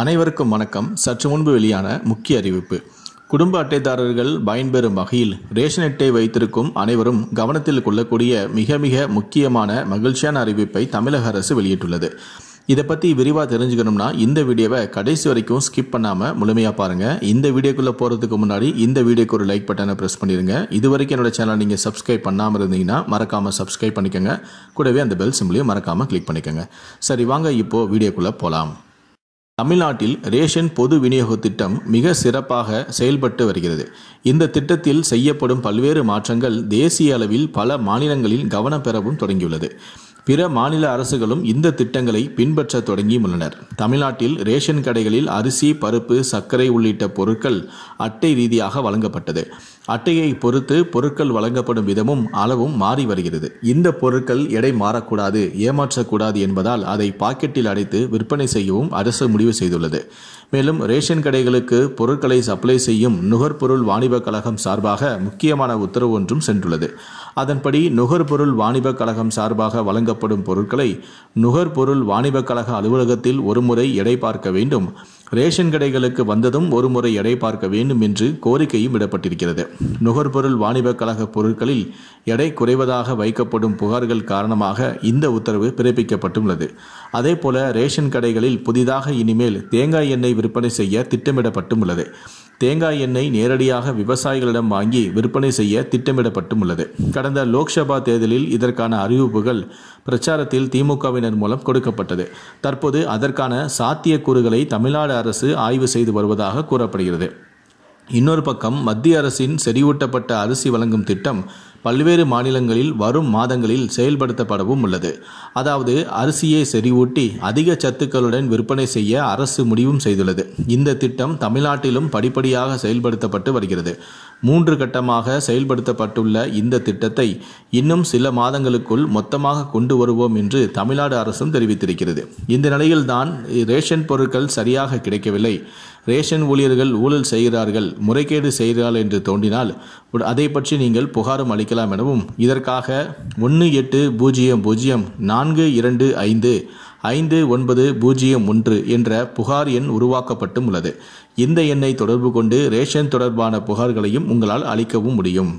அனைவருக்கும் வணக்கம் சற்று முன்பு வெளியான முக்கிய அறிவிப்பு குடும்ப அட்டைதாரர்கள் பயன்பெறும் வகையில் ரேஷன் அட்டை வைத்திருக்கும் அனைவரும் கவனத்தில் கொள்ளக்கூடிய மிக மிக முக்கியமான மகிழ்ச்சியான அறிவிப்பை தமிழக அரசு வெளியிட்டுள்ளது இதை பற்றி விரிவாக தெரிஞ்சுக்கணும்னா இந்த வீடியோவை கடைசி வரைக்கும் ஸ்கிப் பண்ணாமல் முழுமையாக பாருங்கள் இந்த வீடியோக்குள்ளே போகிறதுக்கு முன்னாடி இந்த வீடியோக்கு ஒரு லைக் பட்டனை ப்ரெஸ் பண்ணிடுங்க இது வரைக்கும் என்னோடய சேனல் நீங்கள் சப்ஸ்கிரைப் பண்ணாமல் இருந்தீங்கன்னா மறக்காமல் சப்ஸ்கிரைப் பண்ணிக்கோங்க கூடவே அந்த பெல் சிம்லையும் மறக்காமல் கிளிக் பண்ணிக்கோங்க சரி வாங்க இப்போது வீடியோக்குள்ளே போகலாம் தமிழ்நாட்டில் ரேஷன் பொது விநியோக திட்டம் மிக சிறப்பாக செயல்பட்டு வருகிறது இந்த திட்டத்தில் செய்யப்படும் பல்வேறு மாற்றங்கள் தேசிய அளவில் பல மாநிலங்களில் கவனம் பெறவும் தொடங்கியுள்ளது பிற மாநில அரசுகளும் இந்த திட்டங்களை பின்பற்ற தொடங்கியுள்ளனர் தமிழ்நாட்டில் ரேஷன் கடைகளில் அரிசி பருப்பு சர்க்கரை உள்ளிட்ட பொருட்கள் அட்டை ரீதியாக வழங்கப்பட்டது அட்டையை பொறுத்து பொருட்கள் வழங்கப்படும் விதமும் அளவும் மாறி வருகிறது இந்த பொருட்கள் எடை மாறக்கூடாது ஏமாற்றக்கூடாது என்பதால் அதை பாக்கெட்டில் அடைத்து விற்பனை செய்யவும் அரசு முடிவு செய்துள்ளது மேலும் ரேஷன் கடைகளுக்கு பொருட்களை சப்ளை செய்யும் நுகர்பொருள் வாணிப கழகம் சார்பாக முக்கியமான உத்தரவு ஒன்றும் சென்றுள்ளது அதன்படி நுகர்பொருள் வாணிப கழகம் சார்பாக வழங்க வழங்கப்படும் பொருட்களை நுகர்பொருள் வாணிபக் கழக அலுவலகத்தில் ஒருமுறை எடை பார்க்க வேண்டும் ரேஷன் கடைகளுக்கு வந்ததும் ஒருமுறை எடை பார்க்க வேண்டும் என்று கோரிக்கையும் விடப்பட்டிருக்கிறது நுகர்பொருள் வாணிபக் கழக பொருட்களில் எடை குறைவதாக வைக்கப்படும் புகார்கள் காரணமாக இந்த உத்தரவு பிறப்பிக்கப்பட்டுள்ளது அதேபோல ரேஷன் கடைகளில் புதிதாக இனிமேல் தேங்காய் எண்ணெய் விற்பனை செய்ய திட்டமிடப்பட்டுள்ளது தேங்காய் எண்ணெய் நேரடியாக விவசாயிகளிடம் வாங்கி விற்பனை செய்ய திட்டமிடப்பட்டும் உள்ளது கடந்த லோக்சபா தேர்தலில் இதற்கான அறிவிப்புகள் பிரச்சாரத்தில் திமுகவினர் மூலம் கொடுக்கப்பட்டது தற்போது அதற்கான சாத்தியக்கூறுகளை தமிழ்நாடு அரசு ஆய்வு செய்து வருவதாக கூறப்படுகிறது இன்னொரு பக்கம் மத்திய அரசின் செறிவூட்டப்பட்ட அரிசி வழங்கும் திட்டம் பல்வேறு மாநிலங்களில் வரும் மாதங்களில் செயல்படுத்தப்படவும் உள்ளது அதாவது அரிசியை செறிவூட்டி அதிக சத்துக்களுடன் விற்பனை செய்ய அரசு முடிவும் செய்துள்ளது இந்த திட்டம் தமிழ்நாட்டிலும் படிப்படியாக செயல்படுத்தப்பட்டு வருகிறது மூன்று கட்டமாக செயல்படுத்தப்பட்டுள்ள இந்த திட்டத்தை இன்னும் சில மாதங்களுக்குள் மொத்தமாக கொண்டு வருவோம் என்று தமிழ்நாடு அரசும் தெரிவித்திருக்கிறது இந்த நிலையில்தான் ரேஷன் பொருட்கள் சரியாக கிடைக்கவில்லை ரேஷன் ஊழியர்கள் ஊழல் செய்கிறார்கள் முறைகேடு செய்கிறார்கள் என்று தோன்றினால் அதை பற்றி நீங்கள் புகாரும் அளிக்கலாம் எனவும் இதற்காக ஒன்று எட்டு பூஜ்ஜியம் பூஜ்ஜியம் நான்கு இரண்டு ஐந்து ஐந்து ஒன்பது பூஜ்ஜியம் ஒன்று என்ற புகார் எண் உருவாக்கப்பட்டும் உள்ளது இந்த எண்ணை தொடர்பு கொண்டு ரேஷன் தொடர்பான புகார்களையும் உங்களால் அளிக்கவும் முடியும்